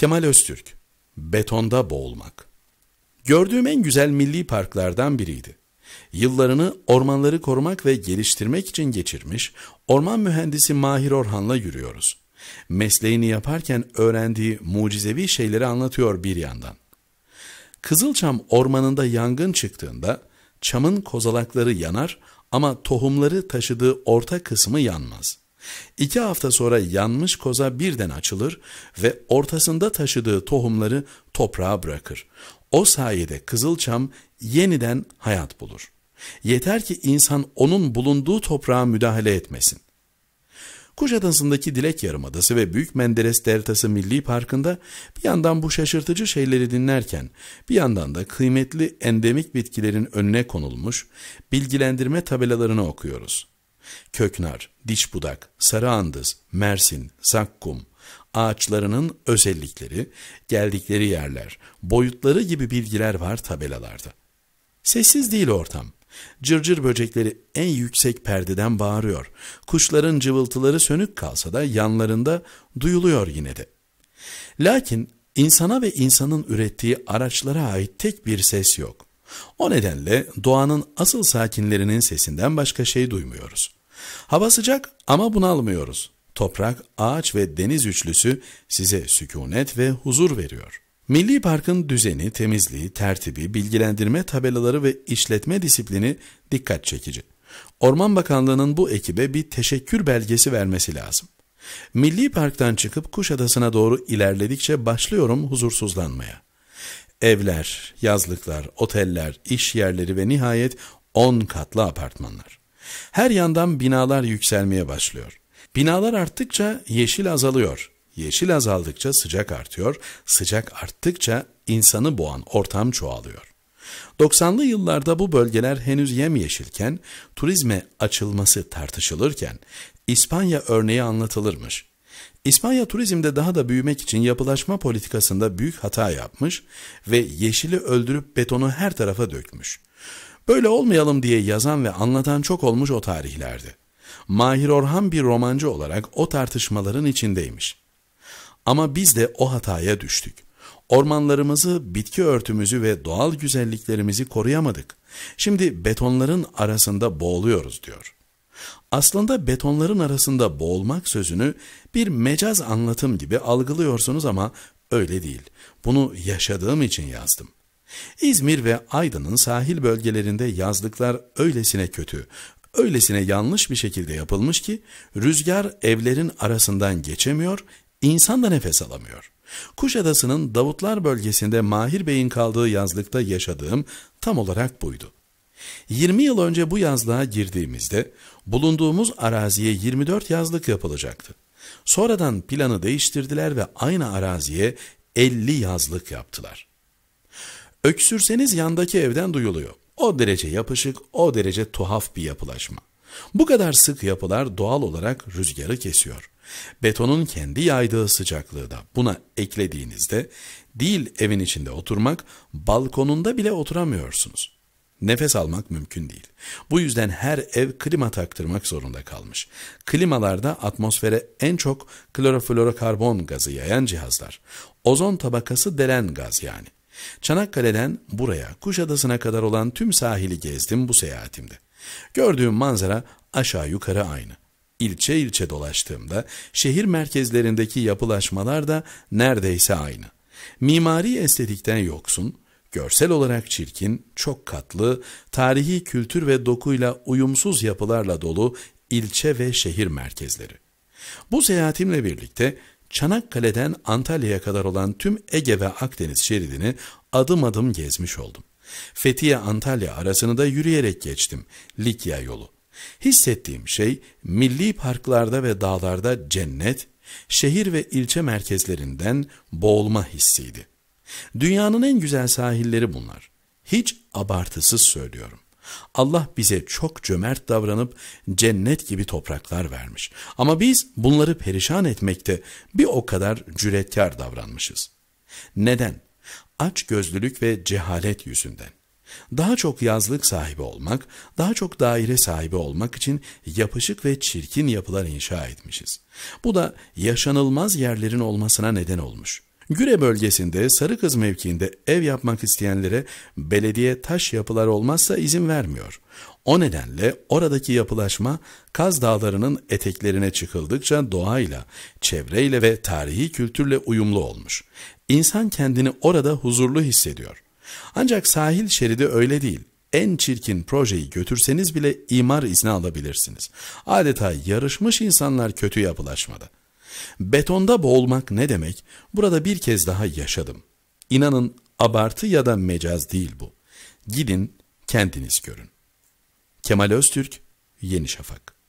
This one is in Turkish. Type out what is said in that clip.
Kemal Öztürk, betonda boğulmak. Gördüğüm en güzel milli parklardan biriydi. Yıllarını ormanları korumak ve geliştirmek için geçirmiş, orman mühendisi Mahir Orhan'la yürüyoruz. Mesleğini yaparken öğrendiği mucizevi şeyleri anlatıyor bir yandan. Kızılçam ormanında yangın çıktığında çamın kozalakları yanar ama tohumları taşıdığı orta kısmı yanmaz. İki hafta sonra yanmış koza birden açılır ve ortasında taşıdığı tohumları toprağa bırakır. O sayede kızılçam yeniden hayat bulur. Yeter ki insan onun bulunduğu toprağa müdahale etmesin. Kuşadası'ndaki Dilek Yarımadası ve Büyük Menderes Deltası Milli Parkı'nda bir yandan bu şaşırtıcı şeyleri dinlerken bir yandan da kıymetli endemik bitkilerin önüne konulmuş bilgilendirme tabelalarını okuyoruz. Köknar, Dişbudak, Sarıandız, Mersin, Sakkum, ağaçlarının özellikleri, geldikleri yerler, boyutları gibi bilgiler var tabelalarda. Sessiz değil ortam. Cırcır böcekleri en yüksek perdeden bağırıyor. Kuşların cıvıltıları sönük kalsa da yanlarında duyuluyor yine de. Lakin insana ve insanın ürettiği araçlara ait tek bir ses yok. O nedenle doğanın asıl sakinlerinin sesinden başka şey duymuyoruz. Hava sıcak ama bunalmıyoruz. Toprak, ağaç ve deniz üçlüsü size sükunet ve huzur veriyor. Milli Park'ın düzeni, temizliği, tertibi, bilgilendirme tabelaları ve işletme disiplini dikkat çekici. Orman Bakanlığı'nın bu ekibe bir teşekkür belgesi vermesi lazım. Milli Park'tan çıkıp Kuşadası'na doğru ilerledikçe başlıyorum huzursuzlanmaya. Evler, yazlıklar, oteller, iş yerleri ve nihayet 10 katlı apartmanlar. Her yandan binalar yükselmeye başlıyor. Binalar arttıkça yeşil azalıyor. Yeşil azaldıkça sıcak artıyor. Sıcak arttıkça insanı boğan ortam çoğalıyor. 90'lı yıllarda bu bölgeler henüz yemyeşilken, turizme açılması tartışılırken İspanya örneği anlatılırmış. İspanya turizmde daha da büyümek için yapılaşma politikasında büyük hata yapmış ve yeşili öldürüp betonu her tarafa dökmüş. Böyle olmayalım diye yazan ve anlatan çok olmuş o tarihlerde. Mahir Orhan bir romancı olarak o tartışmaların içindeymiş. Ama biz de o hataya düştük. Ormanlarımızı, bitki örtümüzü ve doğal güzelliklerimizi koruyamadık. Şimdi betonların arasında boğuluyoruz diyor. Aslında betonların arasında boğulmak sözünü bir mecaz anlatım gibi algılıyorsunuz ama öyle değil. Bunu yaşadığım için yazdım. İzmir ve Aydın'ın sahil bölgelerinde yazlıklar öylesine kötü, öylesine yanlış bir şekilde yapılmış ki rüzgar evlerin arasından geçemiyor, insan da nefes alamıyor. Kuşadası'nın Davutlar bölgesinde Mahir Bey'in kaldığı yazlıkta yaşadığım tam olarak buydu. 20 yıl önce bu yazlığa girdiğimizde bulunduğumuz araziye 24 yazlık yapılacaktı. Sonradan planı değiştirdiler ve aynı araziye 50 yazlık yaptılar. Öksürseniz yandaki evden duyuluyor. O derece yapışık, o derece tuhaf bir yapılaşma. Bu kadar sık yapılar doğal olarak rüzgarı kesiyor. Betonun kendi yaydığı sıcaklığı da buna eklediğinizde değil evin içinde oturmak, balkonunda bile oturamıyorsunuz. Nefes almak mümkün değil. Bu yüzden her ev klima taktırmak zorunda kalmış. Klimalarda atmosfere en çok kloroflorokarbon gazı yayan cihazlar. Ozon tabakası delen gaz yani. Çanakkale'den buraya, Kuşadası'na kadar olan tüm sahili gezdim bu seyahatimde. Gördüğüm manzara aşağı yukarı aynı. İlçe ilçe dolaştığımda şehir merkezlerindeki yapılaşmalar da neredeyse aynı. Mimari estetikten yoksun, görsel olarak çirkin, çok katlı, tarihi kültür ve dokuyla uyumsuz yapılarla dolu ilçe ve şehir merkezleri. Bu seyahatimle birlikte Çanakkale'den Antalya'ya kadar olan tüm Ege ve Akdeniz şeridini adım adım gezmiş oldum. Fethiye-Antalya arasını da yürüyerek geçtim, Likya yolu. Hissettiğim şey milli parklarda ve dağlarda cennet, şehir ve ilçe merkezlerinden boğulma hissiydi. Dünyanın en güzel sahilleri bunlar. Hiç abartısız söylüyorum. Allah bize çok cömert davranıp cennet gibi topraklar vermiş. Ama biz bunları perişan etmekte bir o kadar cüretkar davranmışız. Neden? Aç gözlülük ve cehalet yüzünden. Daha çok yazlık sahibi olmak, daha çok daire sahibi olmak için yapışık ve çirkin yapılar inşa etmişiz. Bu da yaşanılmaz yerlerin olmasına neden olmuş.'' Güre bölgesinde Sarıkız mevkiinde ev yapmak isteyenlere belediye taş yapılar olmazsa izin vermiyor. O nedenle oradaki yapılaşma Kaz Dağları'nın eteklerine çıkıldıkça doğayla, çevreyle ve tarihi kültürle uyumlu olmuş. İnsan kendini orada huzurlu hissediyor. Ancak sahil şeridi öyle değil. En çirkin projeyi götürseniz bile imar izni alabilirsiniz. Adeta yarışmış insanlar kötü yapılaşmada. Betonda boğulmak ne demek? Burada bir kez daha yaşadım. İnanın abartı ya da mecaz değil bu. Gidin kendiniz görün. Kemal Öztürk, Yeni Şafak